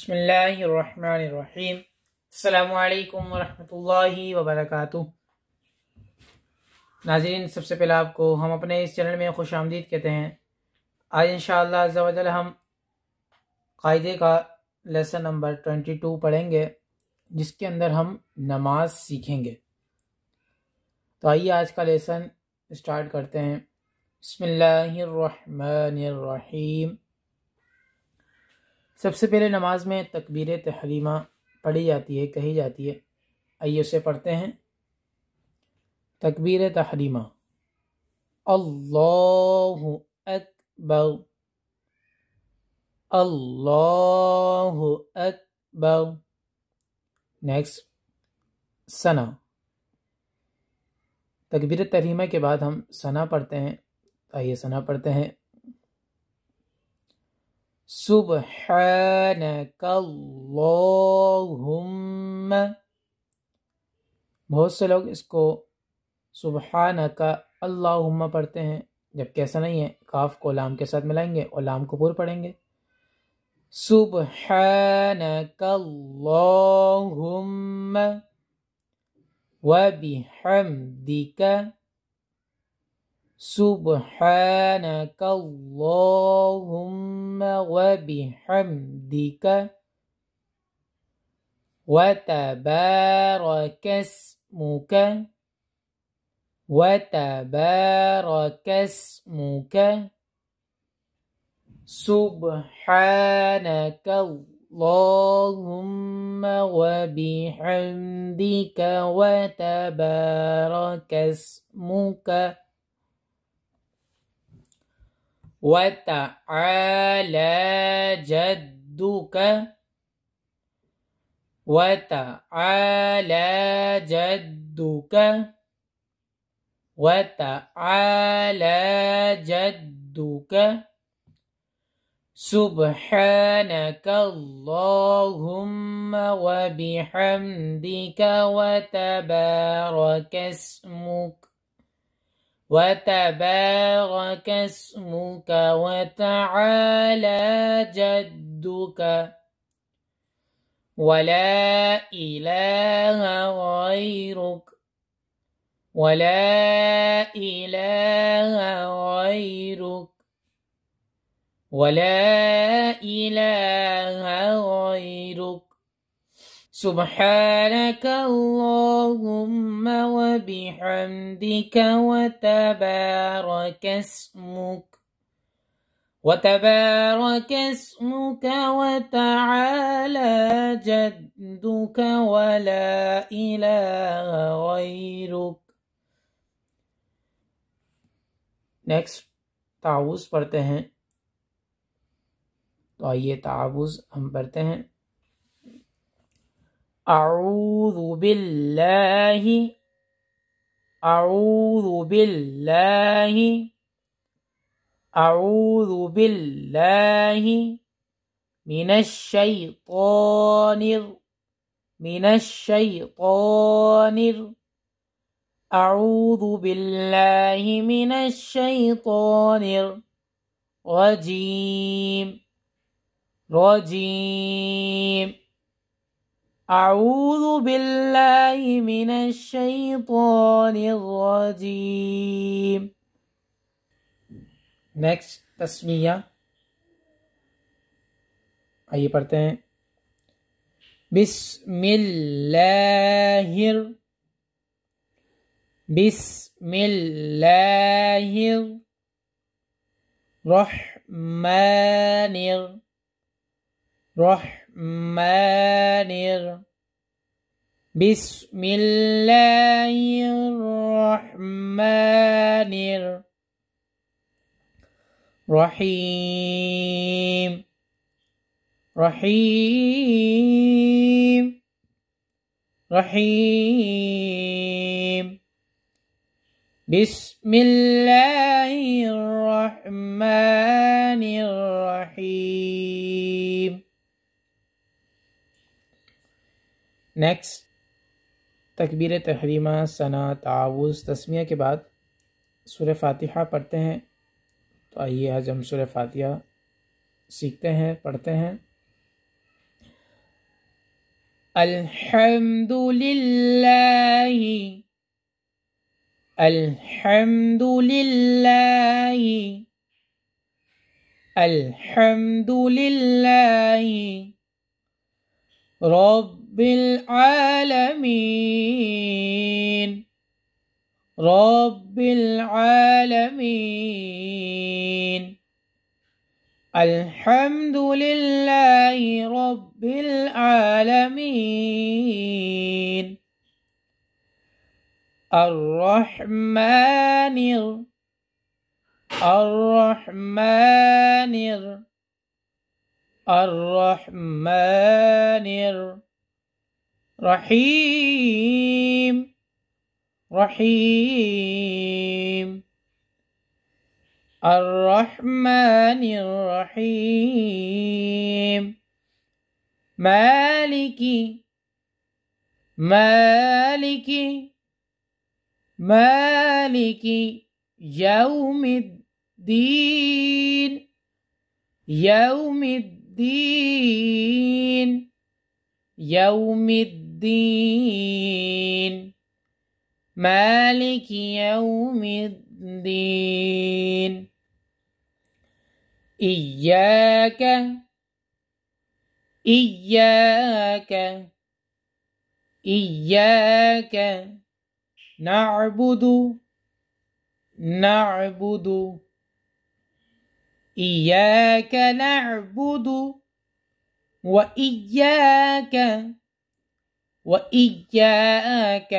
بسم اللہ الرحمن الرحیم السلام علیکم ورحمۃ اللہ وبرکاتہ ناظرین سب سے پہلے آپ کو ہم اپنے اس چینل میں خوش آمدید کہتے ہیں آج انشاءاللہ شاء اللہ ہم قاعدے کا لیسن نمبر ٹوئنٹی ٹو پڑھیں گے جس کے اندر ہم نماز سیکھیں گے تو آئیے آج کا لیسن اسٹارٹ کرتے ہیں بسم اللہ الرحمن الرحیم سب سے پہلے نماز میں تکبیر تحریمہ پڑھی جاتی ہے کہی جاتی ہے آئیے اسے پڑھتے ہیں تکبیر تحریمہ اللہ اکبر اللہ اکبر نیکسٹ ثنا تکبیر تحریمہ کے بعد ہم ثنا پڑھتے ہیں آئیے ثنا پڑھتے ہیں اللہم بہت سے لوگ اس کو سبحانک اللہم پڑھتے ہیں جبکہ ایسا نہیں ہے کاف کو لام کے ساتھ ملائیں گے اور لام پور پڑھیں گے سبحانک اللہم سبحانك اللهم وبحمدك وتبارك اسمك وتبارك اسمك سبحانك اللهم وبحمدك وتبارك اسمك وتعالى جدك وتعالى جدك وتعالى جدك سبحانك اللهم وبحمدك وتبارك اسمك وتبارك اسمك وتعالى جدك ولا إله غيرك ولا إله غيرك ولا إله غيرك سبحانك اللهم وبحمدك وتبارك اسمك وتبارك اسمك وتعالى جدك ولا إله غيرك नेक्स्ट तावुज़ पढ़ते हैं तो आइए तावुज़ हम पढ़ते हैं أعوذ بالله أعوذ بالله أعوذ بالله من الشيطان من الشيطان أعوذ بالله من الشيطان الرجيم رجيم أعوذ بالله من الشيطان الرجيم Next تسمية آئیے پڑھتے ہیں بسم الله بسم اللہ رحمان رحمان رحمان بسم الله الرحمن الرحيم رحيم رحيم بسم الله الرحمن الرحيم Next تکبیر تحریمہ ثنا تعاوض تسمیہ کے بعد سورہ فاتحہ پڑھتے ہیں تو آئیے آج ہم سور فاتحہ سیکھتے ہیں پڑھتے ہیں الحمد الحمد للہ رب رب العالمين رب العالمين الحمد لله رب العالمين الرحمن الرحمن الرحمن, الرحمن رحيم رحيم الرحمن الرحيم مالك مالك مالك يوم الدين يوم الدين يوم الدين الدين مالك يوم الدين إياك إياك إياك نعبد نعبد إياك نعبد وإياك وإياك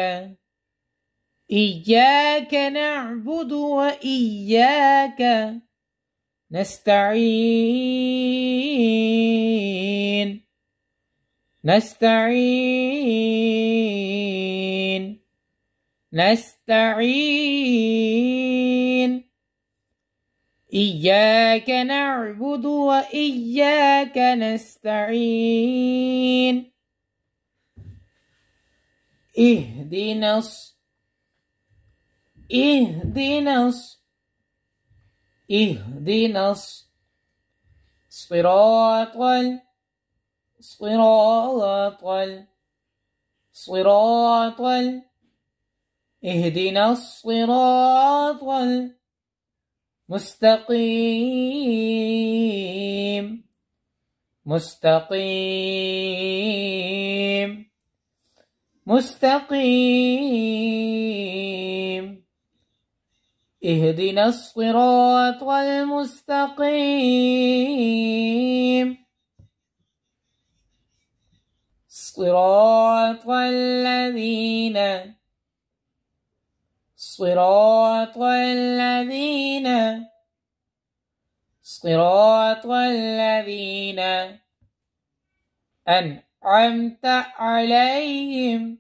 إياك نعبد وإياك نستعين نستعين نستعين إياك نعبد وإياك نستعين اهدنا اهدنا اهدنا صراط صراط صراط اهدنا الصراط المستقيم مستقيم مستقيم اهدنا الصراط المستقيم صراط الذين صراط الذين صراط الذين أن أنعمت عليهم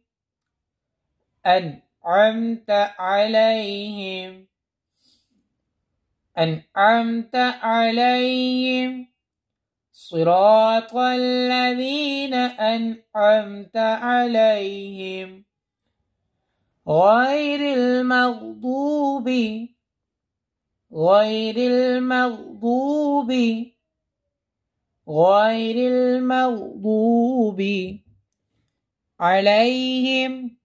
أنعمت عليهم أنعمت عليهم صراط الذين أنعمت عليهم غير المغضوب غير المغضوب غير المغضوب عليهم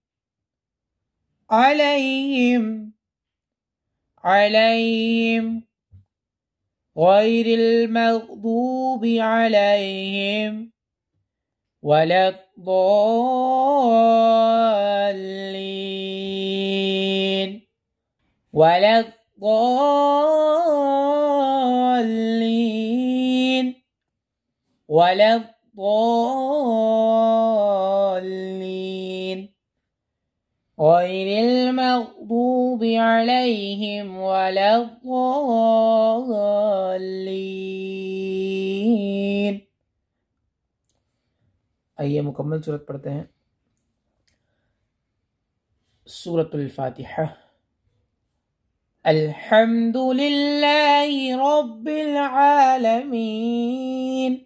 عليهم عليهم غير المغضوب عليهم ولا الضالين ولا الضالين ولا الضالين غير المغضوب عليهم ولا الضالين आइए मुकम्मल सूरत पढ़ते हैं सूरतुल्फातिहा الحمد لله رب العالمين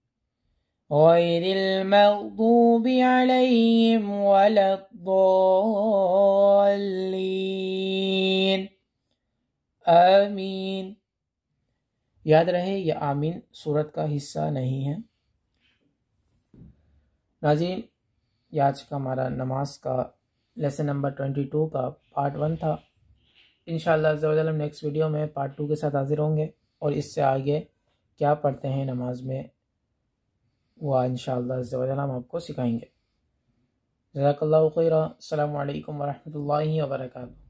غير المغضوب علیهم ولا الضالین یاد رہے یہ آمین صورت کا حصہ نہیں ہے ناظرین یہ آج کا ہمارا نماز کا لیسن نمبر ٹوئنٹی ٹو کا پارٹ ون تھا انشاءاللہ شاء اللہ جل ہم نیکسٹ ویڈیو میں پارٹ ٹو کے ساتھ حاضر ہوں گے اور اس سے آگے کیا پڑھتے ہیں نماز میں وہ ان شاء اللہ ہم آپ کو سکھائیں گے جزاک اللہ خیرہ السلام علیکم ورحمۃ اللہ وبرکاتہ